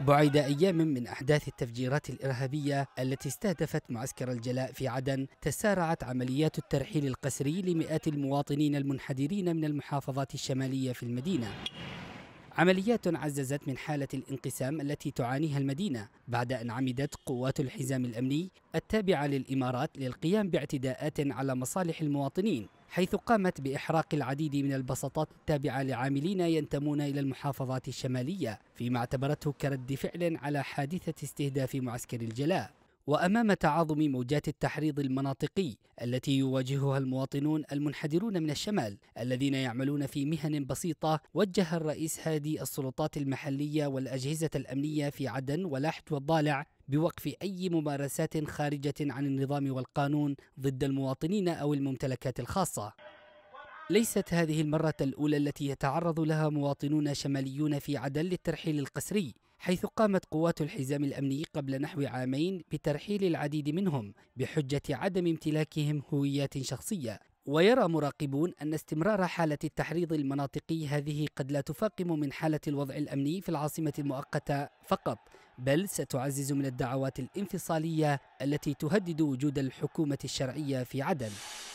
بعد أيام من أحداث التفجيرات الإرهابية التي استهدفت معسكر الجلاء في عدن تسارعت عمليات الترحيل القسري لمئات المواطنين المنحدرين من المحافظات الشمالية في المدينة عمليات عززت من حالة الانقسام التي تعانيها المدينة بعد أن عمدت قوات الحزام الأمني التابعة للإمارات للقيام باعتداءات على مصالح المواطنين حيث قامت بإحراق العديد من البساطات التابعة لعاملين ينتمون إلى المحافظات الشمالية فيما اعتبرته كرد فعل على حادثة استهداف معسكر الجلاء وامام تعاظم موجات التحريض المناطقي التي يواجهها المواطنون المنحدرون من الشمال الذين يعملون في مهن بسيطه وجه الرئيس هادي السلطات المحليه والاجهزه الامنيه في عدن ولحت والضالع بوقف أي ممارسات خارجة عن النظام والقانون ضد المواطنين أو الممتلكات الخاصة ليست هذه المرة الأولى التي يتعرض لها مواطنون شماليون في عدن للترحيل القسري حيث قامت قوات الحزام الأمني قبل نحو عامين بترحيل العديد منهم بحجة عدم امتلاكهم هويات شخصية ويرى مراقبون أن استمرار حالة التحريض المناطقي هذه قد لا تفاقم من حالة الوضع الأمني في العاصمة المؤقتة فقط بل ستعزز من الدعوات الانفصالية التي تهدد وجود الحكومة الشرعية في عدن